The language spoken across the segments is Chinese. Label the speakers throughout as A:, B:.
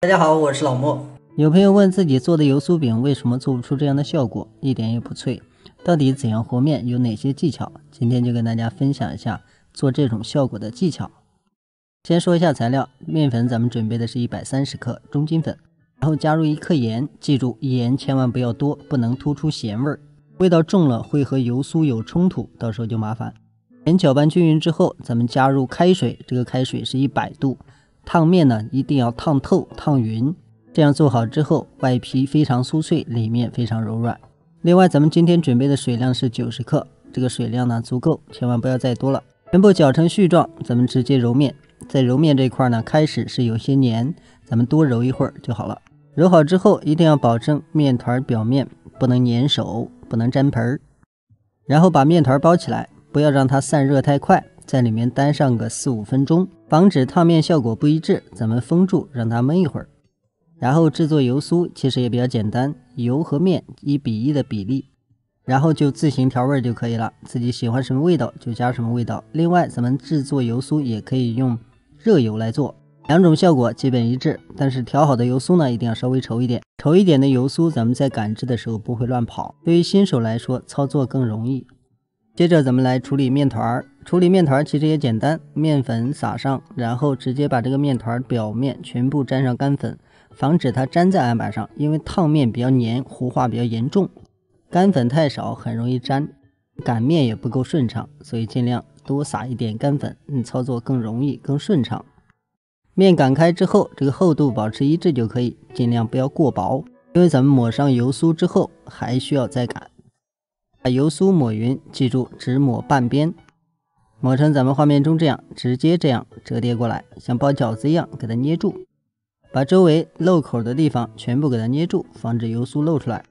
A: 大家好，我是老莫。有朋友问自己做的油酥饼为什么做不出这样的效果，一点也不脆。到底怎样和面，有哪些技巧？今天就跟大家分享一下做这种效果的技巧。先说一下材料，面粉咱们准备的是一百三十克中筋粉，然后加入一克盐，记住盐千万不要多，不能突出咸味儿，味道重了会和油酥有冲突，到时候就麻烦。盐搅拌均匀之后，咱们加入开水，这个开水是一百度。烫面呢，一定要烫透、烫匀，这样做好之后，外皮非常酥脆，里面非常柔软。另外，咱们今天准备的水量是九十克，这个水量呢足够，千万不要再多了。全部搅成絮状，咱们直接揉面。在揉面这块呢，开始是有些黏，咱们多揉一会儿就好了。揉好之后，一定要保证面团表面不能粘手，不能粘盆儿。然后把面团包起来，不要让它散热太快，在里面待上个四五分钟。防止烫面效果不一致，咱们封住让它闷一会儿，然后制作油酥其实也比较简单，油和面一比一的比例，然后就自行调味就可以了，自己喜欢什么味道就加什么味道。另外，咱们制作油酥也可以用热油来做，两种效果基本一致，但是调好的油酥呢一定要稍微稠一点，稠一点的油酥咱们在擀制的时候不会乱跑，对于新手来说操作更容易。接着咱们来处理面团儿。处理面团其实也简单，面粉撒上，然后直接把这个面团表面全部沾上干粉，防止它粘在案板上。因为烫面比较粘，糊化比较严重，干粉太少很容易粘，擀面也不够顺畅，所以尽量多撒一点干粉，嗯，操作更容易更顺畅。面擀开之后，这个厚度保持一致就可以，尽量不要过薄，因为咱们抹上油酥之后还需要再擀，把油酥抹匀，记住只抹半边。抹成咱们画面中这样，直接这样折叠过来，像包饺子一样给它捏住，把周围漏口的地方全部给它捏住，防止油酥漏出来。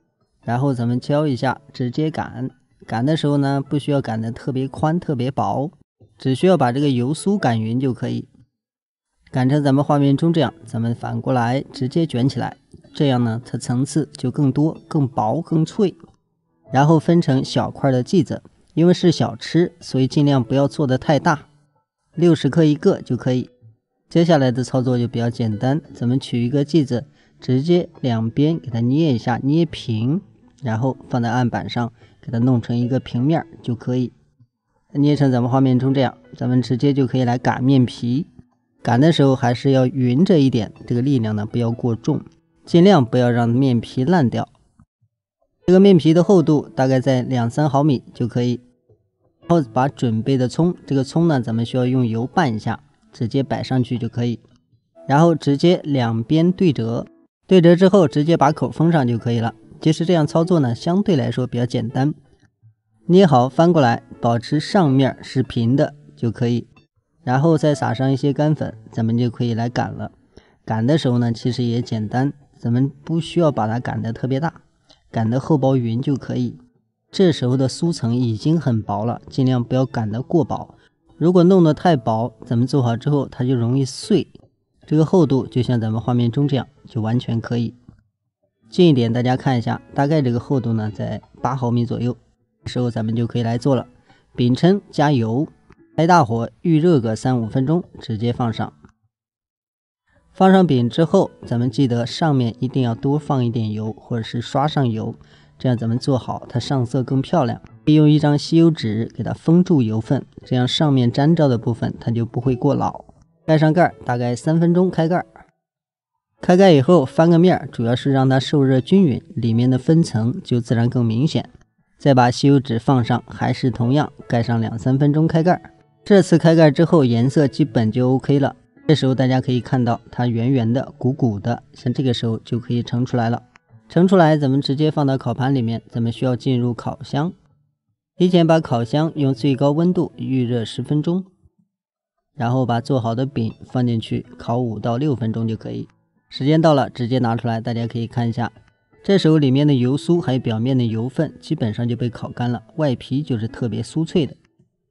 A: 然后咱们敲一下，直接擀。擀的时候呢，不需要擀的特别宽、特别薄，只需要把这个油酥擀匀就可以。擀成咱们画面中这样，咱们反过来直接卷起来，这样呢，它层次就更多、更薄、更脆。然后分成小块的剂子。因为是小吃，所以尽量不要做的太大，六十克一个就可以。接下来的操作就比较简单，咱们取一个剂子，直接两边给它捏一下，捏平，然后放在案板上，给它弄成一个平面就可以。捏成咱们画面中这样，咱们直接就可以来擀面皮。擀的时候还是要匀着一点，这个力量呢不要过重，尽量不要让面皮烂掉。这个面皮的厚度大概在两三毫米就可以，然后把准备的葱，这个葱呢，咱们需要用油拌一下，直接摆上去就可以，然后直接两边对折，对折之后直接把口封上就可以了。其实这样操作呢，相对来说比较简单，捏好翻过来，保持上面是平的就可以，然后再撒上一些干粉，咱们就可以来擀了。擀的时候呢，其实也简单，咱们不需要把它擀得特别大。擀的厚薄匀就可以，这时候的酥层已经很薄了，尽量不要擀得过薄。如果弄得太薄，咱们做好之后它就容易碎。这个厚度就像咱们画面中这样就完全可以。近一点，大家看一下，大概这个厚度呢在八毫米左右，时候咱们就可以来做了。饼铛加油，开大火预热个三五分钟，直接放上。放上饼之后，咱们记得上面一定要多放一点油，或者是刷上油，这样咱们做好它上色更漂亮。利用一张吸油纸给它封住油分，这样上面粘着的部分它就不会过老。盖上盖儿，大概三分钟开盖儿。开盖以后翻个面，主要是让它受热均匀，里面的分层就自然更明显。再把吸油纸放上，还是同样盖上两三分钟开盖儿。这次开盖之后颜色基本就 OK 了。这时候大家可以看到，它圆圆的、鼓鼓的，像这个时候就可以盛出来了。盛出来，咱们直接放到烤盘里面。咱们需要进入烤箱，提前把烤箱用最高温度预热十分钟，然后把做好的饼放进去烤五到六分钟就可以。时间到了，直接拿出来，大家可以看一下，这时候里面的油酥还有表面的油分基本上就被烤干了，外皮就是特别酥脆的。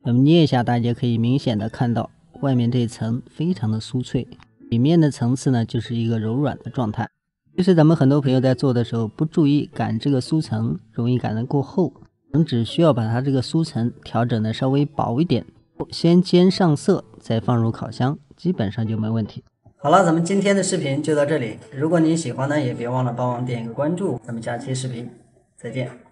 A: 咱们捏一下，大家可以明显的看到。外面这一层非常的酥脆，里面的层次呢就是一个柔软的状态。其实咱们很多朋友在做的时候不注意擀这个酥层，容易擀的过厚。我们只需要把它这个酥层调整的稍微薄一点，先煎上色，再放入烤箱，基本上就没问题。好了，咱们今天的视频就到这里。如果您喜欢呢，也别忘了帮忙点一个关注。咱们下期视频再见。